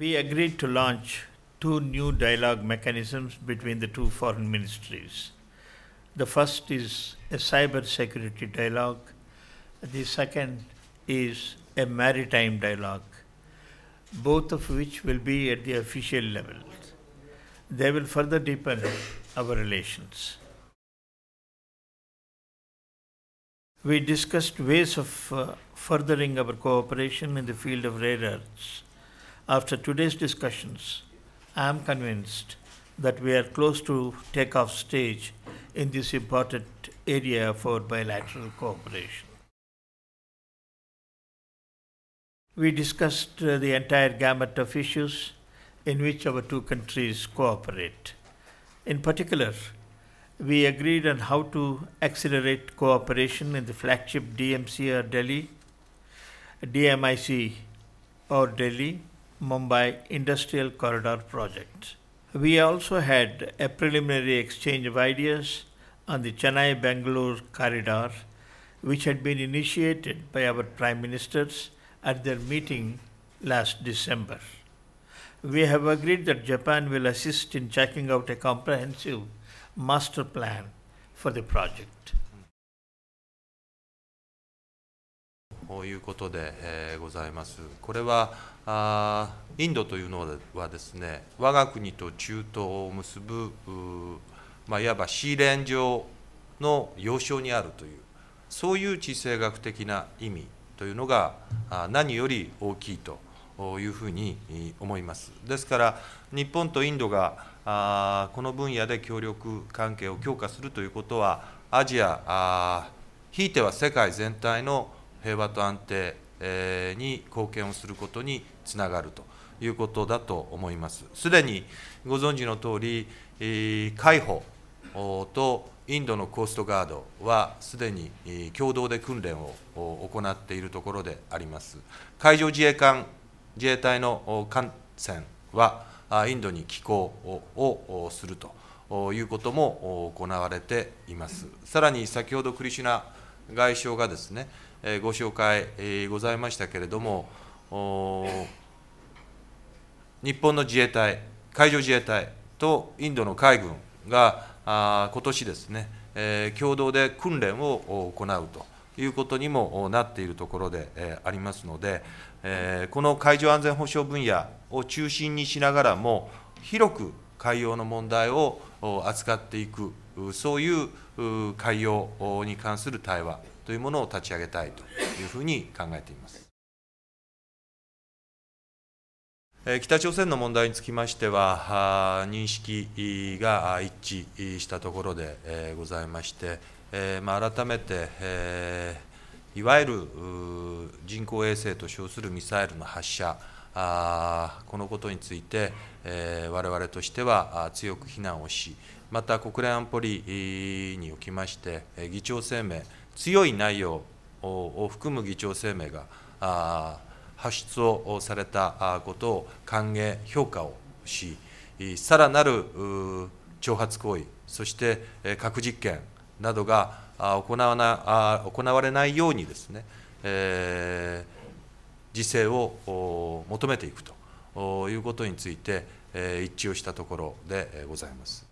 we agreed to launch two new dialogue mechanisms between the two foreign ministries. The first is a cyber security dialogue. The second is a maritime dialogue, both of which will be at the official level. They will further deepen our relations. We discussed ways of uh, furthering our cooperation in the field of rare earths after today's discussions, I am convinced that we are close to takeoff stage in this important area for bilateral cooperation. We discussed uh, the entire gamut of issues in which our two countries cooperate. In particular, we agreed on how to accelerate cooperation in the flagship DMC or Delhi, DMIC or Delhi, Mumbai Industrial Corridor project. We also had a preliminary exchange of ideas on the Chennai Bangalore corridor, which had been initiated by our prime ministers at their meeting last December. We have agreed that Japan will assist in checking out a comprehensive master plan for the project. ということで、えー、ございます。これはあインドというのはですね我が国と中東を結ぶまあ、いわばシーレン上の要衝にあるというそういう地政学的な意味というのが何より大きいというふうに思います。ですから日本とインドがこの分野で協力関係を強化するということはアジアひいては世界全体の平和と安定に貢献をすることにつながるということだと思います。すでにご存知の通り、海保とインドのコーストガードはすでに共同で訓練を行っているところであります。海上自衛艦自衛隊の艦船はインドに寄港をするということも行われています。さらに先ほどクリシュナ外相がですねえご紹介、えございましたけれども、日本の自衛隊、海上自衛隊とインドの海軍があ今年ですね、え共同で訓練を行うということにもなっているところで、えありますので、えこの海上安全保障分野を中心にしながらも、広く海洋の問題を扱っていくそういう海洋に関する対話というものを立ち上げたいというふうに考えています。北朝鮮の問題につきましては、認識が一致したところでございまして、ま改めて、いわゆる人工衛星と称するミサイルの発射あこのことについて、えー、我々としては強く非難をし、また国連安保理におきまして、議長声明、強い内容を含む議長声明が発出をされたことを歓迎、評価をし、さらなる挑発行為、そして核実験などが行わな行われないようにですね、えー自制を求めていくということについて一致をしたところでございます。